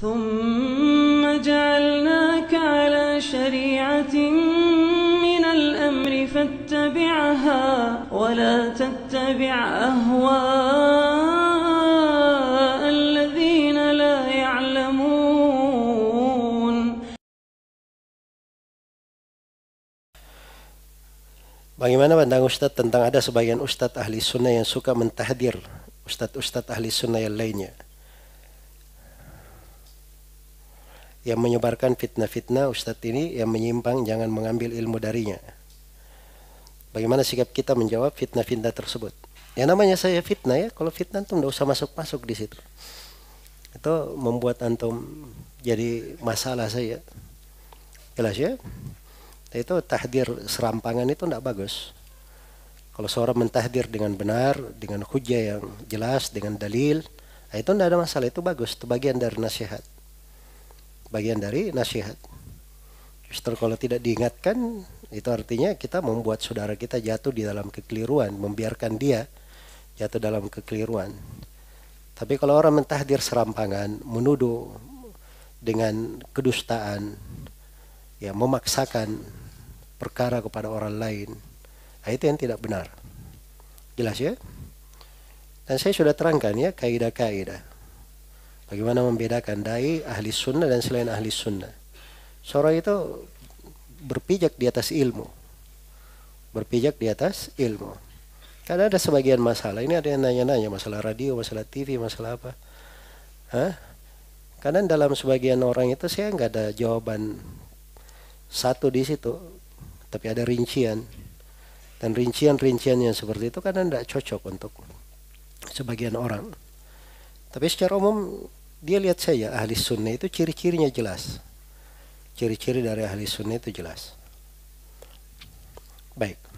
ثم جعلناك على شريعة من الأمر فاتبعها ولا تتبع أهواء الذين لا يعلمون Bagaimana pandang Ustadz tentang ada sebagian Ustadz ahli sunnah yang suka mentahdir Ustadz-Ustadz ahli sunnah yang lainnya? yang menyebarkan fitnah-fitnah ustadz ini yang menyimpang jangan mengambil ilmu darinya. Bagaimana sikap kita menjawab fitnah-fitnah tersebut? Ya namanya saya fitnah ya. Kalau fitnah itu tidak usah masuk-masuk di situ. Itu membuat antum jadi masalah saya. Jelas ya? Itu tahdir serampangan itu tidak bagus. Kalau seorang mentahdir dengan benar, dengan hujah yang jelas, dengan dalil, nah itu tidak ada masalah. Itu bagus. Itu bagian dari nasihat bagian dari nasihat. Justru kalau tidak diingatkan, itu artinya kita membuat saudara kita jatuh di dalam kekeliruan, membiarkan dia jatuh dalam kekeliruan. Tapi kalau orang mentahdir serampangan, menuduh dengan kedustaan, ya memaksakan perkara kepada orang lain, nah, itu yang tidak benar. Jelas ya? Dan saya sudah terangkan ya kaidah-kaidah. Bagaimana membedakan dai ahli sunnah dan selain ahli sunnah? Seorang itu berpijak di atas ilmu. Berpijak di atas ilmu. Karena ada sebagian masalah. Ini ada yang nanya-nanya masalah radio, masalah TV, masalah apa. Hah? Karena dalam sebagian orang itu saya nggak ada jawaban satu di situ, tapi ada rincian. Dan rincian-rincian yang seperti itu karena tidak cocok untuk sebagian orang. Tapi secara umum dia lihat saya ahli sunnah itu ciri-cirinya jelas. Ciri-ciri dari ahli sunnah itu jelas. Baik.